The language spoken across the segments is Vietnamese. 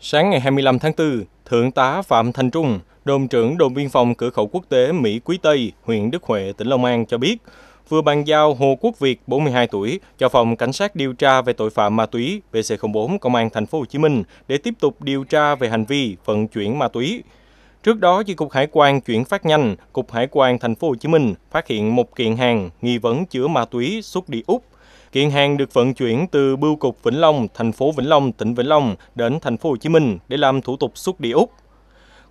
Sáng ngày 25 tháng 4, Thượng tá Phạm Thành Trung, đồn trưởng đồn biên phòng cửa khẩu quốc tế Mỹ Quý Tây, huyện Đức Huệ, tỉnh Long An cho biết, vừa bàn giao Hồ Quốc Việt, 42 tuổi, cho phòng cảnh sát điều tra về tội phạm ma túy PC04 Công an thành phố Hồ Chí Minh để tiếp tục điều tra về hành vi vận chuyển ma túy. Trước đó, chi cục hải quan chuyển phát nhanh, cục hải quan thành phố Hồ Chí Minh phát hiện một kiện hàng nghi vấn chứa ma túy xuất đi Úc Kiện hàng được vận chuyển từ bưu cục Vĩnh Long, thành phố Vĩnh Long, tỉnh Vĩnh Long đến thành phố Hồ Chí Minh để làm thủ tục xuất đi Úc.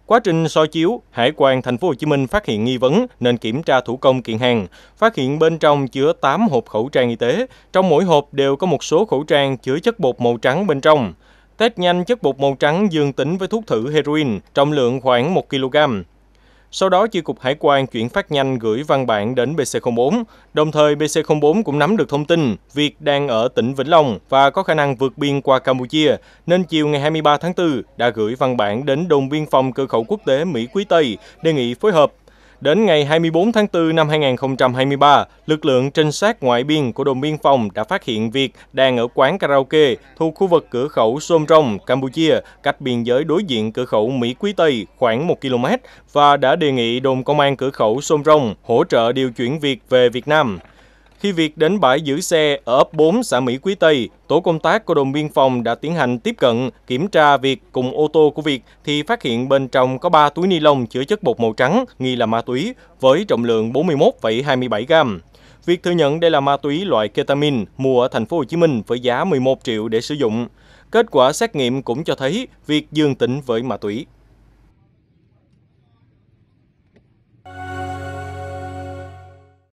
Quá trình soi chiếu, Hải quan thành phố Hồ Chí Minh phát hiện nghi vấn nên kiểm tra thủ công kiện hàng, phát hiện bên trong chứa 8 hộp khẩu trang y tế, trong mỗi hộp đều có một số khẩu trang chứa chất bột màu trắng bên trong. Test nhanh chất bột màu trắng dương tính với thuốc thử heroin, trọng lượng khoảng 1 kg. Sau đó, Chi cục Hải quan chuyển phát nhanh gửi văn bản đến BC04. Đồng thời, BC04 cũng nắm được thông tin Việt đang ở tỉnh Vĩnh Long và có khả năng vượt biên qua Campuchia, nên chiều ngày 23 tháng 4 đã gửi văn bản đến đồn biên phòng cửa khẩu quốc tế Mỹ Quý Tây đề nghị phối hợp Đến ngày 24 tháng 4 năm 2023, lực lượng trinh sát ngoại biên của đồn biên phòng đã phát hiện Việt đang ở quán karaoke thuộc khu vực cửa khẩu Sôm Rông, Campuchia, cách biên giới đối diện cửa khẩu Mỹ Quý Tây khoảng 1 km và đã đề nghị đồn công an cửa khẩu Sôm Rông hỗ trợ điều chuyển Việt về Việt Nam. Khi việc đến bãi giữ xe ở ấp 4 xã Mỹ Quý Tây, tổ công tác của đồn biên phòng đã tiến hành tiếp cận, kiểm tra việc cùng ô tô của Việt thì phát hiện bên trong có 3 túi ni lông chứa chất bột màu trắng nghi là ma túy với trọng lượng 41,27 gram. Việt thừa nhận đây là ma túy loại ketamin mua ở thành phố Hồ Chí Minh với giá 11 triệu để sử dụng. Kết quả xét nghiệm cũng cho thấy Việt dương tính với ma túy.